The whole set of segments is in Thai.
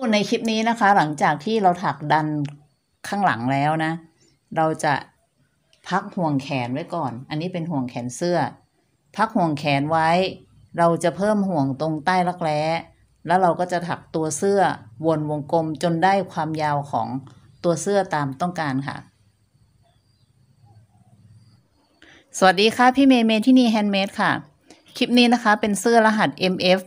พูดในคลิปนี้นะคะ หลังจากที่เราถักดันข้างหลังแล้วนะ เราจะพักห่วงแขนไว้ก่อน อันนี้เป็นห่วงแขนเสื้อ พักห่วงแขนไว้ เราจะเพิ่มห่วงตรงใต้รักแร้แล้วเราก็จะถักตัวเสื้อวนวงกลมจนได้ความยาวของตัวเสื้อตามต้องการค่ะ สวัสดีค่ะพี่เมย์เมทินีแฮนด์เมด ค่ะคลิปนี้นะคะ เป็นเสื้อรหัส MF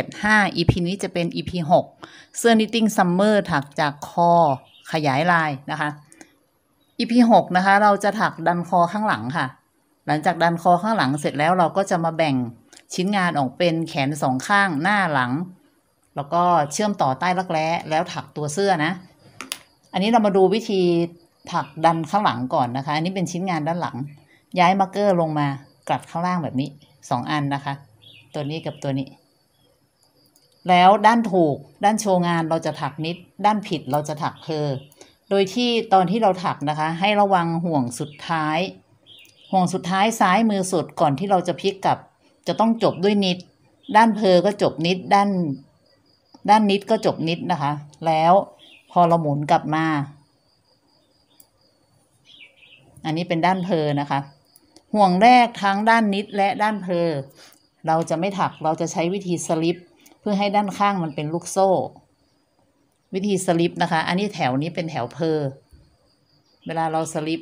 175 EP นี้จะเป็น EP 6เสื้อ knitting summer ถักจากคอขยายลายนะคะ EP 6นะคะ เราจะถักดันคอข้างหลังค่ะ หลังจากดันคอข้างหลังเสร็จแล้วเราก็จะมาแบ่งชิ้นงานออกเป็นแขนสองข้างหน้าหลัง แล้วก็เชื่อมต่อใต้รักแร้แล้วถักตัวเสื้อนะ อันนี้เรามาดูวิธีถักดันข้างหลังก่อนนะคะอันนี้เป็นชิ้นงานด้านหลัง ย้ายมาร์กเกอร์ลงมากลัดข้างล่างแบบนี้สองอันนะคะ ตัวนี้กับตัวนี้ แล้วด้านถูก ด้านโชว์งานเราจะถักนิด ด้านผิดเราจะถักเพอโดยที่ตอนที่เราถักนะคะให้ระวังห่วงสุดท้าย ห่วงสุดท้ายซ้ายมือสุดก่อนที่เราจะพลิกกลับ จะต้องจบด้วยนิด ด้านเพอก็จบนิดด้าน ด้านนิดก็จบนิดนะคะ แล้วพอเราหมุนกลับมา อันนี้เป็นด้านเพอนะคะห่วงแรกทั้งด้านนิดและด้านเพลเราจะไม่ถักเราจะใช้วิธีสลิปเพื่อให้ด้านข้างมันเป็นลูกโซ่ วิธีสลิปนะคะ อันนี้แถวนี้เป็นแถวเพลเวลาเราสลิป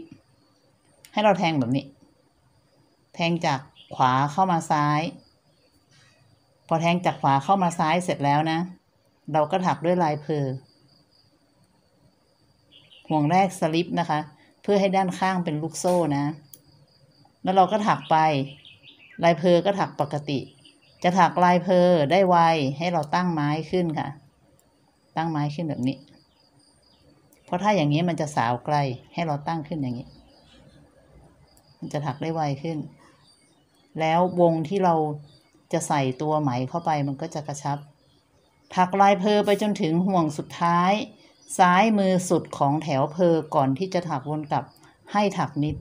ให้เราแทงแบบนี้ แทงจากขวาเข้ามาซ้าย พอแทงจากขวาเข้ามาซ้ายเสร็จแล้วนะ เราก็ถักด้วยลายเพลห่วงแรกสลิปนะคะ เพื่อให้ด้านข้างเป็นลูกโซ่นะแล้วเราก็ถักไปลายเพอก็ถักปกติ จะถักลายเพอได้ไวให้เราตั้งไม้ขึ้นค่ะ ตั้งไม้ขึ้นแบบนี้เพราะถ้าอย่างนี้มันจะสาวไกลให้เราตั้งขึ้นอย่างนี้ มันจะถักได้ไวขึ้น แล้ววงที่เราจะใส่ตัวไหมเข้าไปมันก็จะกระชับ ถักลายเพอไปจนถึงห่วงสุดท้าย ซ้ายมือสุดของแถวเพอก่อนที่จะถักวนกลับให้ถักนิด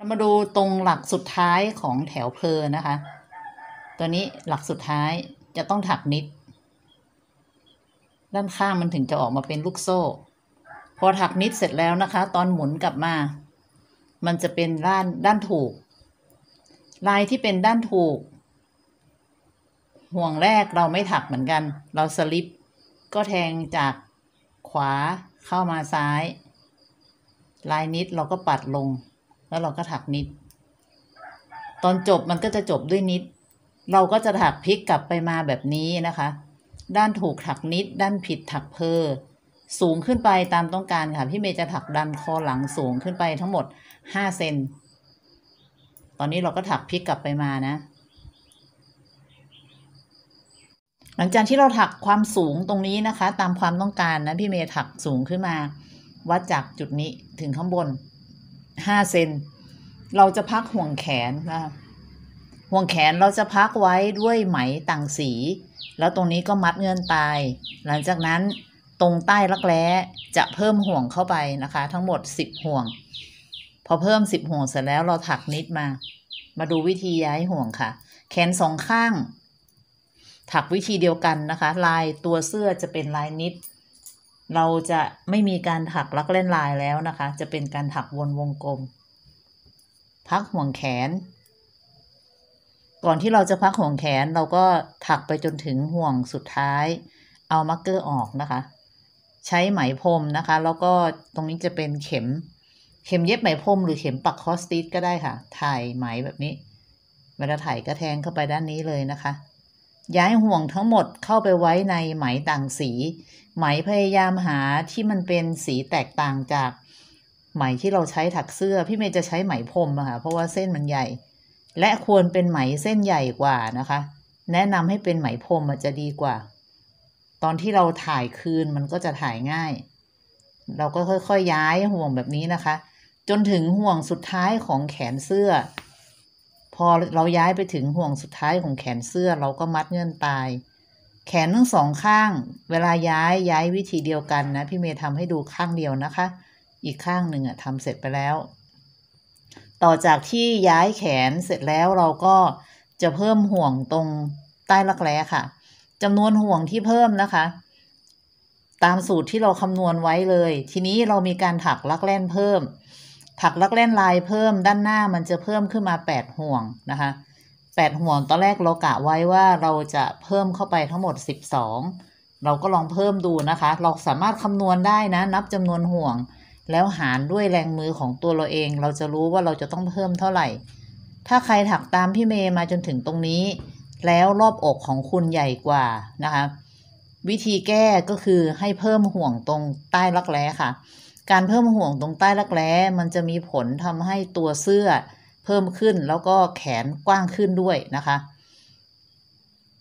เรามาดูตรงหลักสุดท้ายของแถวเพลนะคะ ตัวนี้หลักสุดท้ายจะต้องถักนิด ด้านข้างมันถึงจะออกมาเป็นลูกโซ่ พอถักนิดเสร็จแล้วนะคะตอนหมุนกลับมา มันจะเป็นด้านด้านถูก ลายที่เป็นด้านถูก ห่วงแรกเราไม่ถักเหมือนกัน เราสลิป ก็แทงจากขวาเข้ามาซ้าย ลายนิดเราก็ปัดลงแล้วเราก็ถักนิด ตอนจบมันก็จะจบด้วยนิด เราก็จะถักพลิกกลับไปมาแบบนี้นะคะ ด้านถูกถักนิด ด้านผิดถักเพอ สูงขึ้นไปตามต้องการ ค่ะ พี่เมย์จะถักดันคอหลังสูงขึ้นไปทั้งหมดห้าเซน ตอนนี้เราก็ถักพลิกกลับไปมานะ หลังจากที่เราถักความสูงตรงนี้นะคะตามความต้องการนะ พี่เมย์ถักสูงขึ้นมา วัดจากจุดนี้ถึงข้างบนห้าเซนเราจะพักห่วงแขนค่ะห่วงแขนเราจะพักไว้ด้วยไหมต่างสี แล้วตรงนี้ก็มัดเงื่อนตาย หลังจากนั้นตรงใต้รักแร้จะเพิ่มห่วงเข้าไปนะคะ ทั้งหมดสิบห่วง พอเพิ่มสิบห่วงเสร็จแล้วเราถักนิดมา มาดูวิธีย้ายห่วงค่ะ แขนสองข้าง ถักวิธีเดียวกันนะคะ ลายตัวเสื้อจะเป็นลายนิดเราจะไม่มีการถักลักเล่นลายแล้วนะคะ จะเป็นการถักวนวงกลม พักห่วงแขน ก่อนที่เราจะพักห่วงแขนเราก็ถักไปจนถึงห่วงสุดท้าย เอามาร์กเกอร์ออกนะคะ ใช้ไหมพรมนะคะ แล้วก็ตรงนี้จะเป็นเข็ม เข็มเย็บไหมพรมหรือเข็มปักคอสติสก็ได้ค่ะถ่ายไหมแบบนี้ เวลาถ่ายกระแทงเข้าไปด้านนี้เลยนะคะย้ายห่วงทั้งหมดเข้าไปไว้ในไหมต่างสี ไหมพยายามหาที่มันเป็นสีแตกต่างจาก ไหมที่เราใช้ถักเสื้อ พี่เมย์จะใช้ไหมพรมอะค่ะเพราะ ว่าเส้นมันใหญ่ และควรเป็นไหมเส้นใหญ่กว่านะคะ แนะนำให้เป็นไหมพรมจะดีกว่า ตอนที่เราถ่ายคืนมันก็จะถ่ายง่าย เราก็ค่อยๆ ย้ายห่วงแบบนี้นะคะ จนถึงห่วงสุดท้ายของแขนเสื้อพอเราย้ายไปถึงห่วงสุดท้ายของแขนเสื้อเราก็มัดเงื่อนปลาย แขนทั้งสองข้าง เวลาย้ายย้ายวิธีเดียวกันนะ พี่เมย์ทำให้ดูข้างเดียวนะคะ อีกข้างหนึ่งอะทำเสร็จไปแล้ว ต่อจากที่ย้ายแขนเสร็จแล้วเราก็จะเพิ่มห่วงตรงใต้รักแร้ค่ะจำนวนห่วงที่เพิ่มนะคะ ตามสูตรที่เราคำนวณไว้เลย ทีนี้เรามีการถักลักแร้นเพิ่มถักลักเล่นลายเพิ่มด้านหน้ามันจะเพิ่มขึ้นมา 8 ห่วงนะคะ 8 ห่วง ตอน แรกเรากะไว้ว่าเราจะเพิ่มเข้าไปทั้งหมด 12 เราก็ลองเพิ่มดูนะคะ เราสามารถคำนวณได้นะ นับจำนวนห่วง แล้วหารด้วยแรงมือของตัวเราเอง เราจะรู้ว่าเราจะต้องเพิ่มเท่าไหร่ ถ้าใครถักตามพี่เมย์มาจนถึงตรงนี้ แล้วรอบอกของคุณใหญ่กว่านะคะ วิธีแก้ก็คือให้เพิ่มห่วงตรง ใต้รักแร้ค่ะการเพิ่มห่วงตรงใต้รักแร้มันจะมีผลทำให้ตัวเสื้อ เพิ่มขึ้นแล้วก็แขนกว้างขึ้นด้วยนะคะ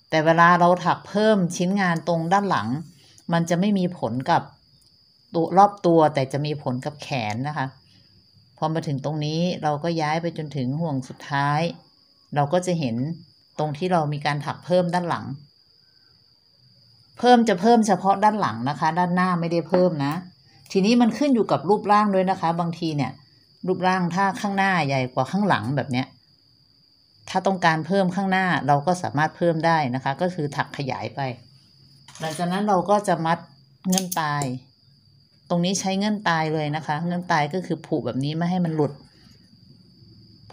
แต่เวลาเราถักเพิ่มชิ้นงานตรงด้านหลัง มันจะไม่มีผลกับตัวรอบตัว แต่จะมีผลกับแขนนะคะ พอมาถึงตรงนี้เราก็ย้ายไปจนถึงห่วงสุดท้าย เราก็จะเห็นตรงที่เรามีการถักเพิ่มด้านหลัง เพิ่มจะเพิ่มเฉพาะด้านหลังนะคะ ด้านหน้าไม่ได้เพิ่มนะทีนี้มันขึ้นอยู่กับรูปร่างด้วยนะคะ บางทีเนี่ย รูปร่างถ้าข้างหน้าใหญ่กว่าข้างหลังแบบเนี้ย ถ้าต้องการเพิ่มข้างหน้าเราก็สามารถเพิ่มได้นะคะ ก็คือถักขยายไป หลังจากนั้นเราก็จะมัดเงื่อนตาย ตรงนี้ใช้เงื่อนตายเลยนะคะ เงื่อนตายก็คือผูกแบบนี้ไม่ให้มันหลุด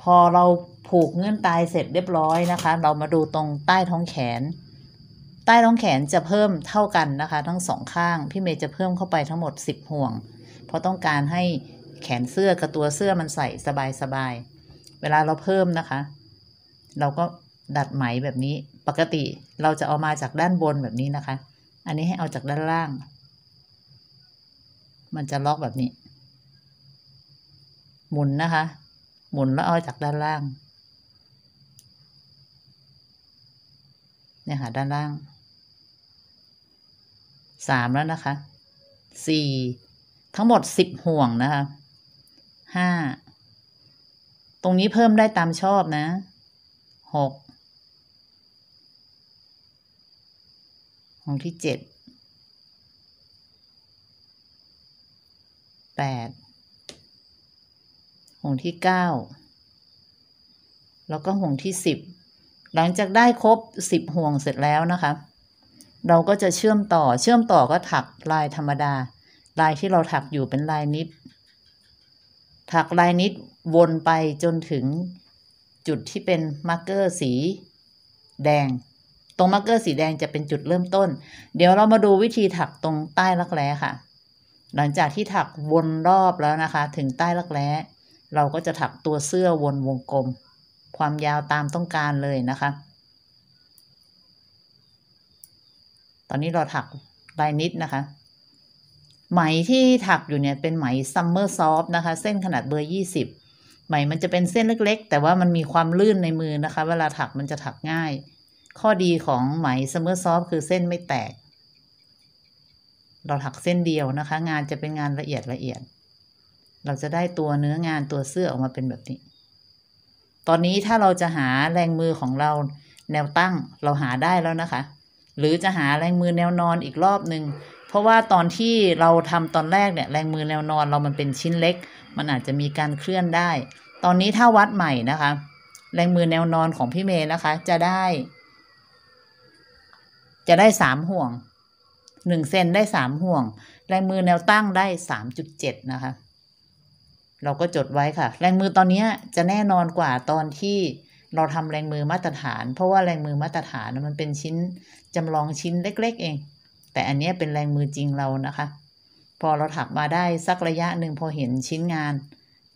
พอเราผูกเงื่อนตายเสร็จเรียบร้อยนะคะ เรามาดูตรงใต้ท้องแขนใต้ท้องแขนจะเพิ่มเท่ากันนะคะ ทั้งสองข้างพี่เมย์จะเพิ่มเข้าไปทั้งหมด10ห่วงเพราะต้องการให้แขนเสื้อกับตัวเสื้อมันใส่สบายๆเวลาเราเพิ่มนะคะ เราก็ดัดไหมแบบนี้ปกติเราจะเอามาจากด้านบนแบบนี้นะคะ อันนี้ให้เอาจากด้านล่าง มันจะล็อกแบบนี้ หมุนนะคะ หมุนแล้วเอาจากด้านล่าง เนี่ยค่ะ ด้านล่างสามแล้วนะคะ สี่ ทั้งหมดสิบห่วงนะคะ ห้า ตรงนี้เพิ่มได้ตามชอบนะ หกห่วงที่เจ็ด แปด ห่วงที่เก้า แล้วก็ห่วงที่สิบ หลังจากได้ครบสิบห่วงเสร็จแล้วนะคะเราก็จะเชื่อมต่อ เชื่อมต่อก็ถักลายธรรมดา ลายที่เราถักอยู่เป็นลายนิด ถักลายนิดวนไปจนถึงจุดที่เป็นมาร์กเกอร์สีแดง ตรงมาร์กเกอร์สีแดงจะเป็นจุดเริ่มต้น เดี๋ยวเรามาดูวิธีถักตรงใต้รักแร้ค่ะ หลังจากที่ถักวนรอบแล้วนะคะ ถึงใต้รักแร้ เราก็จะถักตัวเสื้อวนวงกลม ความยาวตามต้องการเลยนะคะตอนนี้เราถักลายนิดนะคะ ไหมที่ถักอยู่เนี่ยเป็นไหมซัมเมอร์ซอฟนะคะ เส้นขนาดเบอร์ยี่สิบ ไหมมันจะเป็นเส้นเล็ก ๆ แต่ว่ามันมีความลื่นในมือนะคะ เวลาถักมันจะถักง่าย ข้อดีของไหมซัมเมอร์ซอฟคือเส้นไม่แตก เราถักเส้นเดียวนะคะ งานจะเป็นงานละเอียดละเอียด เราจะได้ตัวเนื้องานตัวเสื้อออกมาเป็นแบบนี้ ตอนนี้ถ้าเราจะหาแรงมือของเราแนวตั้งเราหาได้แล้วนะคะหรือจะหาแรงมือแนวนอนอีกรอบหนึ่งเพราะว่าตอนที่เราทำตอนแรกเนี่ย แรงมือแนวนอนเรามันเป็นชิ้นเล็ก มันอาจจะมีการเคลื่อนได้ ตอนนี้ถ้าวัดใหม่นะคะ แรงมือแนวนอนของพี่เมย์นะคะ จะได้ จะได้สามห่วงหนึ่งเซนได้สามห่วง แรงมือแนวตั้งได้สามจุดเจ็ดนะคะ เราก็จดไว้ค่ะ แรงมือตอนนี้จะแน่นอนกว่าตอนที่เราทำแรงมือมาตรฐานเพราะว่าแรงมือมาตรฐานมันเป็นชิ้นจำลองชิ้นเล็ก ๆเองแต่อันนี้เป็นแรงมือจริงเรานะคะ พอเราถักมาได้สักระยะหนึ่งพอเห็นชิ้นงาน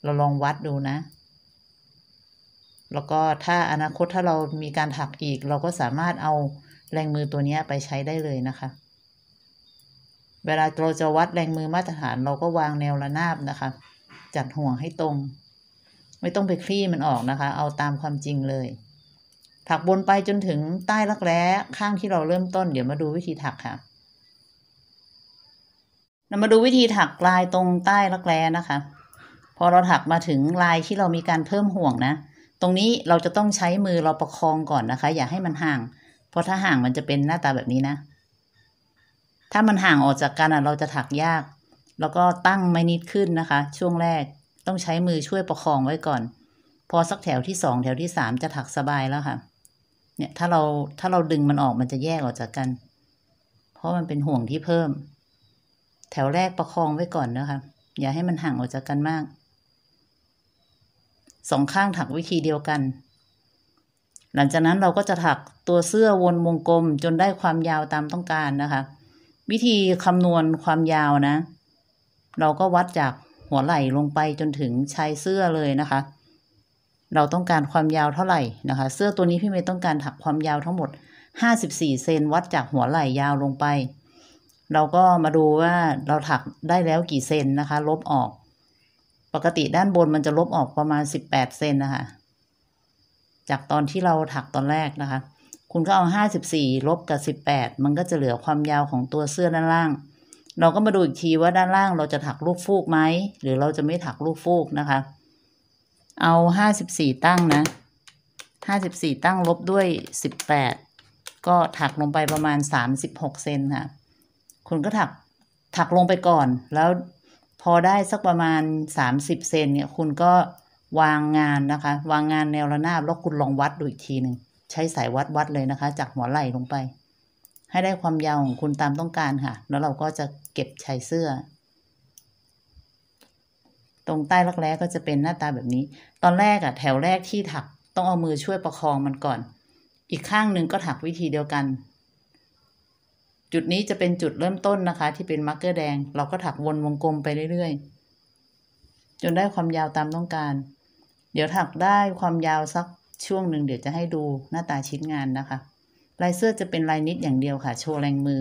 เราลองวัดดูนะ แล้วก็ถ้าอนาคตถ้าเรามีการถักอีกเราก็สามารถเอาแรงมือตัวนี้ไปใช้ได้เลยนะคะ เวลาเราจะวัดแรงมือมาตรฐานเราก็วางแนวระนาบนะคะ จัดห่วงให้ตรงไม่ต้องไปคลี่มันออกนะคะ เอาตามความจริงเลย ถักบนไปจนถึงใต้รักแร้ข้างที่เราเริ่มต้น เดี๋ยวมาดูวิธีถักค่ะ เรามาดูวิธีถักลายตรงใต้รักแร้นะคะ พอเราถักมาถึงลายที่เรามีการเพิ่มห่วงนะ ตรงนี้เราจะต้องใช้มือเราประคองก่อนนะคะ อย่าให้มันห่าง เพราะถ้าห่างมันจะเป็นหน้าตาแบบนี้นะ ถ้ามันห่างออกจากกันเราจะถักยาก แล้วก็ตั้งไม่นิดขึ้นนะคะ ช่วงแรกต้องใช้มือช่วยประคองไว้ก่อน พอสักแถวที่สองแถวที่สามจะถักสบายแล้วค่ะ เนี่ยถ้าเราถ้าเราดึงมันออกมันจะแยกออกจากกัน เพราะมันเป็นห่วงที่เพิ่ม แถวแรกประคองไว้ก่อนนะคะ อย่าให้มันห่างออกจากกันมาก สองข้างถักวิธีเดียวกัน หลังจากนั้นเราก็จะถักตัวเสื้อวนวงกลมจนได้ความยาวตามต้องการนะคะ วิธีคำนวณความยาวนะ เราก็วัดจากหัวไหล่ลงไปจนถึงชายเสื้อเลยนะคะ เราต้องการความยาวเท่าไหร่นะคะ เสื้อตัวนี้พี่เมย์ต้องการถักความยาวทั้งหมด54เซนวัดจากหัวไหล่ยาวลงไป เราก็มาดูว่าเราถักได้แล้วกี่เซนนะคะ ลบออก ปกติด้านบนมันจะลบออกประมาณ18เซนนะคะ จากตอนที่เราถักตอนแรกนะคะ คุณก็เอา54ลบกับ 18 มันก็จะเหลือความยาวของตัวเสื้อด้านล่างเราก็มาดูอีกทีว่าด้านล่างเราจะถักลูกฟูกไหม หรือเราจะไม่ถักลูกฟูกนะคะ เอาห้าสิบสี่ตั้งนะห้าสิบสี่ตั้งลบด้วยสิบแปดก็ถักลงไปประมาณสามสิบหกเซนค่ะ คุณก็ถักถักลงไปก่อน แล้วพอได้สักประมาณสามสิบเซนเนี่ย คุณก็วางงานนะคะ วางงานแนวระนาบแล้วคุณลองวัดดูอีกทีหนึ่งใช้สายวัดวัดเลยนะคะจากหัวไหล่ลงไปให้ได้ความยาวของคุณตามต้องการค่ะ แล้วเราก็จะเก็บชายเสื้อ ตรงใต้รักแร้ก็จะเป็นหน้าตาแบบนี้ ตอนแรกอะแถวแรกที่ถักต้องเอามือช่วยประคองมันก่อน อีกข้างหนึ่งก็ถักวิธีเดียวกัน จุดนี้จะเป็นจุดเริ่มต้นนะคะ ที่เป็นมาร์กเกอร์แดง เราก็ถักวนวงกลมไปเรื่อยๆ จนได้ความยาวตามต้องการ เดี๋ยวถักได้ความยาวสักช่วงหนึ่งเดี๋ยวจะให้ดูหน้าตาชิ้นงานนะคะลายเสื้อจะเป็นลายนิดอย่างเดียวค่ะ โชว์แรงมือ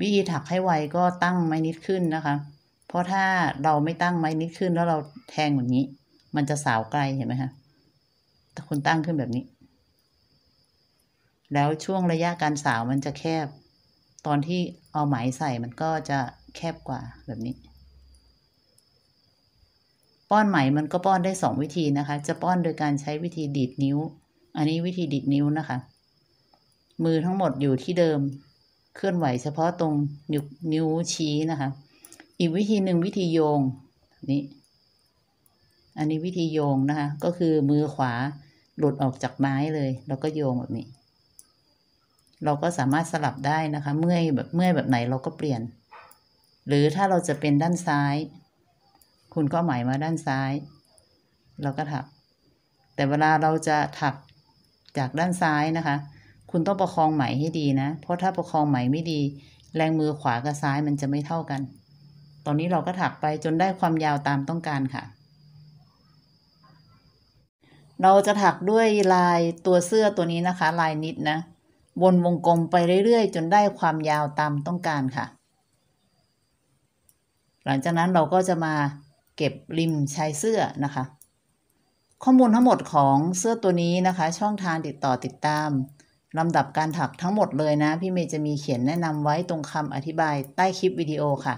วิธีถักให้ไวก็ตั้งไม้นิดขึ้นนะคะ เพราะถ้าเราไม่ตั้งไม้นิดขึ้นแล้วเราแทงแบบนี้ มันจะสาวไกลเห็นไหมคะแต่คุณตั้งขึ้นแบบนี้ แล้วช่วงระยะการสาวมันจะแคบ ตอนที่เอาไหมใส่มันก็จะแคบกว่าแบบนี้ป้อนไหมมันก็ป้อนได้สองวิธีนะคะ จะป้อนโดยการใช้วิธีดีดนิ้ว อันนี้วิธีดีดนิ้วนะคะ มือทั้งหมดอยู่ที่เดิม เคลื่อนไหวเฉพาะตรงนิ้วชี้นะคะ อีกวิธีหนึ่งวิธีโยง นี้อันนี้วิธีโยงนะคะ ก็คือมือขวาหลุดออกจากไม้เลย แล้วก็โยงแบบนี้ เราก็สามารถสลับได้นะคะ เมื่อยแบบเมื่อยแบบไหนเราก็เปลี่ยน หรือถ้าเราจะเป็นด้านซ้ายคุณ ก็ไหมมาด้านซ้าย เราก็ถัก แต่เวลาเราจะถักจากด้านซ้ายนะคะ คุณ ต้องประคองไหมให้ดีนะ เพราะถ้าประคองไหมไม่ดี แรงมือขวากับซ้ายมันจะไม่เท่ากัน ตอนนี้เราก็ถักไปจนได้ความยาวตามต้องการค่ะ เราจะถักด้วยลายตัวเสื้อตัวนี้นะคะ ลายนิดนะวนวงกลมไปเรื่อยๆ จนได้ความยาวตามต้องการค่ะ หลังจากนั้นเราก็จะมาเก็บริมชายเสื้อนะคะ ข้อมูลทั้งหมดของเสื้อตัวนี้นะคะ ช่องทางติดต่อติดตามลำดับการถักทั้งหมดเลยนะ พี่เมย์จะมีเขียนแนะนำไว้ตรงคำอธิบายใต้คลิปวิดีโอค่ะ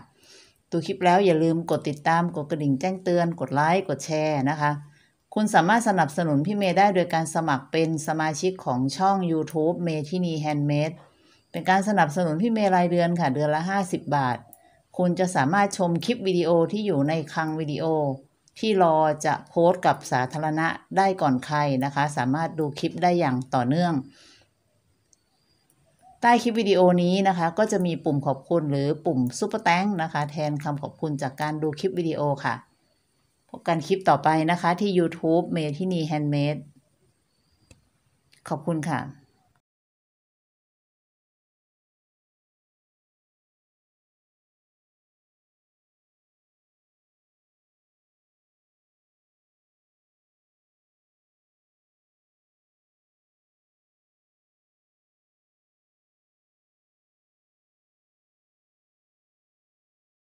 ดูคลิปแล้วอย่าลืมกดติดตาม กดกระดิ่งแจ้งเตือน กดไลค์ กดแชร์นะคะ คุณสามารถสนับสนุนพี่เมย์ได้โดยการสมัครเป็นสมาชิกของช่อง YouTube เมทินีแฮนด์เมดเป็นการสนับสนุนพี่เมย์รายเดือนค่ะ เดือนละ 50 บาทคุณจะสามารถชมคลิปวิดีโอที่อยู่ในคลังวิดีโอ ที่รอจะโพสต์กับสาธารณะได้ก่อนใครนะคะ สามารถดูคลิปได้อย่างต่อเนื่อง ใต้คลิปวิดีโอนี้นะคะ ก็จะมีปุ่มขอบคุณหรือปุ่มซุปเปอร์แตงนะคะ แทนคำขอบคุณจากการดูคลิปวิดีโอค่ะพบกันคลิปต่อไปนะคะที่ YouTube เมทินีแฮนด์เมดขอบคุณค่ะ